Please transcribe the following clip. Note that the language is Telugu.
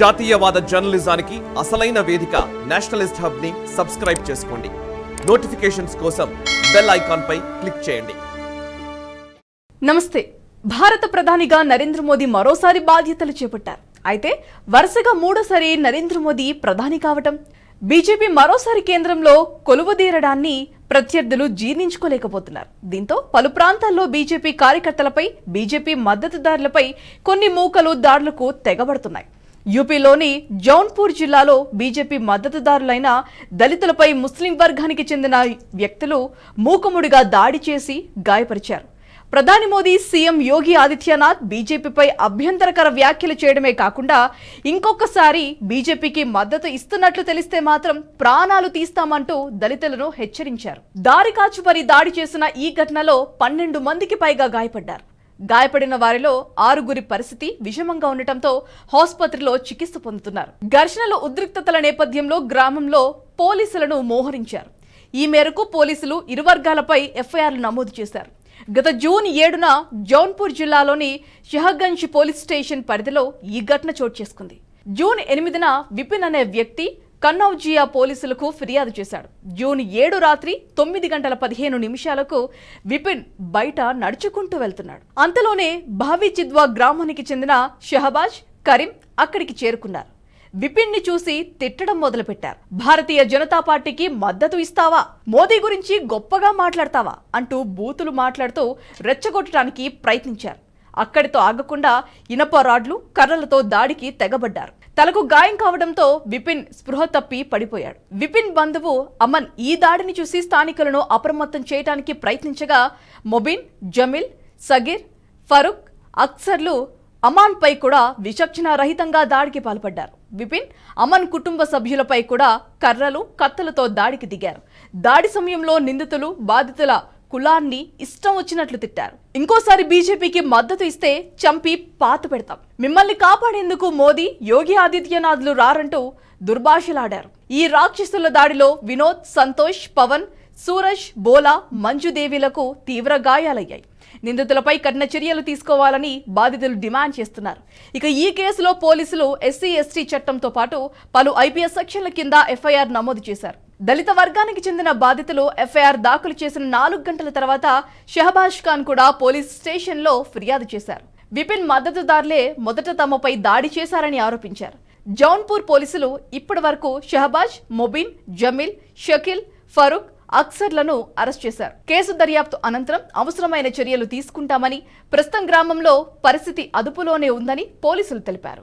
జాతీయవాద జర్నలిజానికి అసలైన వేదిక నేషనలిస్ట్ హబ్ ని సబ్స్క్రైబ్ చేసుకోండి నోటిఫికేషన్స్ కోసం బెల్ ఐకాన్ పై క్లిక్ చేయండి నమస్తే భారత ప్రధానిగా నరేంద్ర మోదీ మరోసారి బాధ్యతలు చేపట్టారు అయితే వరుసగా మూడోసారి నరేంద్ర మోదీ ప్రధాని కావటం బీజేపీ మరోసారి కేంద్రంలో కొలువదీరడాన్ని ప్రత్యర్థులు జీర్ణించుకోలేకపోతున్నారు దీంతో పలు ప్రాంతాల్లో బీజేపీ కార్యకర్తలపై బీజేపీ మద్దతుదారులపై కొన్ని మూకలు దాడులకు తెగబడుతున్నాయి యూపీలోని జౌన్పూర్ జిల్లాలో బీజేపీ మద్దతుదారులైన దళితులపై ముస్లిం వర్గానికి చెందిన వ్యక్తులు మూకుముడిగా దాడి చేసి గాయపరిచారు ప్రధాని మోదీ సీఎం యోగి ఆదిత్యనాథ్ బీజేపీపై అభ్యంతరకర వ్యాఖ్యలు చేయడమే కాకుండా ఇంకొకసారి బీజేపీకి మద్దతు ఇస్తున్నట్లు తెలిస్తే మాత్రం ప్రాణాలు తీస్తామంటూ దళితులను హెచ్చరించారు దారి కాచుపరి దాడి చేసిన ఈ ఘటనలో పన్నెండు మందికి పైగా గాయపడ్డారు గాయపడిన వారిలో ఆరుగురి పరిస్థితి విషమంగా ఉండటంతో ఆసుపత్రిలో చికిత్స పొందుతున్నారు ఘర్షణల ఉద్రిక్తతల నేపథ్యంలో గ్రామంలో పోలీసులను మోహరించారు ఈ మేరకు పోలీసులు ఇరు వర్గాలపై ఎఫ్ఐఆర్లు నమోదు చేశారు గత జూన్ ఏడున జౌన్పూర్ జిల్లాలోని షహగంజ్ పోలీస్ స్టేషన్ పరిధిలో ఈ ఘటన చోటు చేసుకుంది జూన్ ఎనిమిదిన విపిన్ అనే వ్యక్తి కన్నౌజియా పోలీసులకు ఫిర్యాదు చేశాడు జూన్ ఏడు రాత్రి తొమ్మిది గంటల పదిహేను నిమిషాలకు విపిన్ బయట నడుచుకుంటూ వెళ్తున్నాడు అంతలోనే భావి చిద్వా గ్రామానికి చెందిన షహబాజ్ కరీం అక్కడికి చేరుకున్నారు విపిన్ని చూసి తిట్టడం మొదలుపెట్టారు భారతీయ జనతా పార్టీకి మద్దతు ఇస్తావా మోదీ గురించి గొప్పగా మాట్లాడతావా అంటూ బూతులు మాట్లాడుతూ రెచ్చగొట్టడానికి ప్రయత్నించారు అక్కడితో ఆగకుండా ఇనప రాడ్లు కర్రలతో దాడికి తెగబడ్డారు తలకు గాయం కావడంతో విపిన్ స్పృహ తప్పి పడిపోయాడు విపిన్ బంధువు అమన్ ఈ దాడిని చూసి స్థానికులను అప్రమత్తం చేయడానికి ప్రయత్నించగా మొబిన్ జమిల్ సగీర్ ఫరూక్ అక్సర్లు అమాన్పై కూడా విచక్షణ రహితంగా దాడికి పాల్పడ్డారు విపిన్ అమన్ కుటుంబ సభ్యులపై కూడా కర్రలు కత్తలతో దాడికి దిగారు దాడి సమయంలో నిందితులు బాధితుల కులాన్ని ఇష్టం వచ్చినట్లు తిట్టారు ఇంకోసారి బీజేపీకి మద్దతు ఇస్తే చంపి పాత పెడతాం మిమ్మల్ని కాపాడేందుకు మోదీ యోగి ఆదిత్యనాథ్లు రారంటూ దుర్భాషలాడారు ఈ రాక్షసుల దాడిలో వినోద్ సంతోష్ పవన్ సూరజ్ బోలా మంజుదేవిలకు తీవ్ర గాయాలయ్యాయి నిందితులపై కఠిన చర్యలు తీసుకోవాలని బాధితులు డిమాండ్ చేస్తున్నారు ఇక ఈ కేసులో పోలీసులు ఎస్సీ ఎస్టీ చట్టంతో పాటు పలు ఐపీఎస్ సెక్షన్ల కింద ఎఫ్ఐఆర్ నమోదు చేశారు దళిత వర్గానికి చెందిన బాధితులు ఎఫ్ఐఆర్ దాఖలు చేసిన నాలుగు గంటల తర్వాత షహబాజ్ ఖాన్ కూడా పోలీస్ స్టేషన్లో ఫిర్యాదు చేశారు విపిన్ మద్దతుదారులే మొదట తమపై దాడి చేశారని ఆరోపించారు జౌన్పూర్ పోలీసులు ఇప్పటి వరకు షహబాజ్ మొబిన్ జమీల్ షకీల్ ఫరూక్ అక్సర్లను అరెస్ట్ చేశారు కేసు దర్యాప్తు అనంతరం అవసరమైన చర్యలు తీసుకుంటామని ప్రస్తుతం గ్రామంలో పరిస్థితి అదుపులోనే ఉందని పోలీసులు తెలిపారు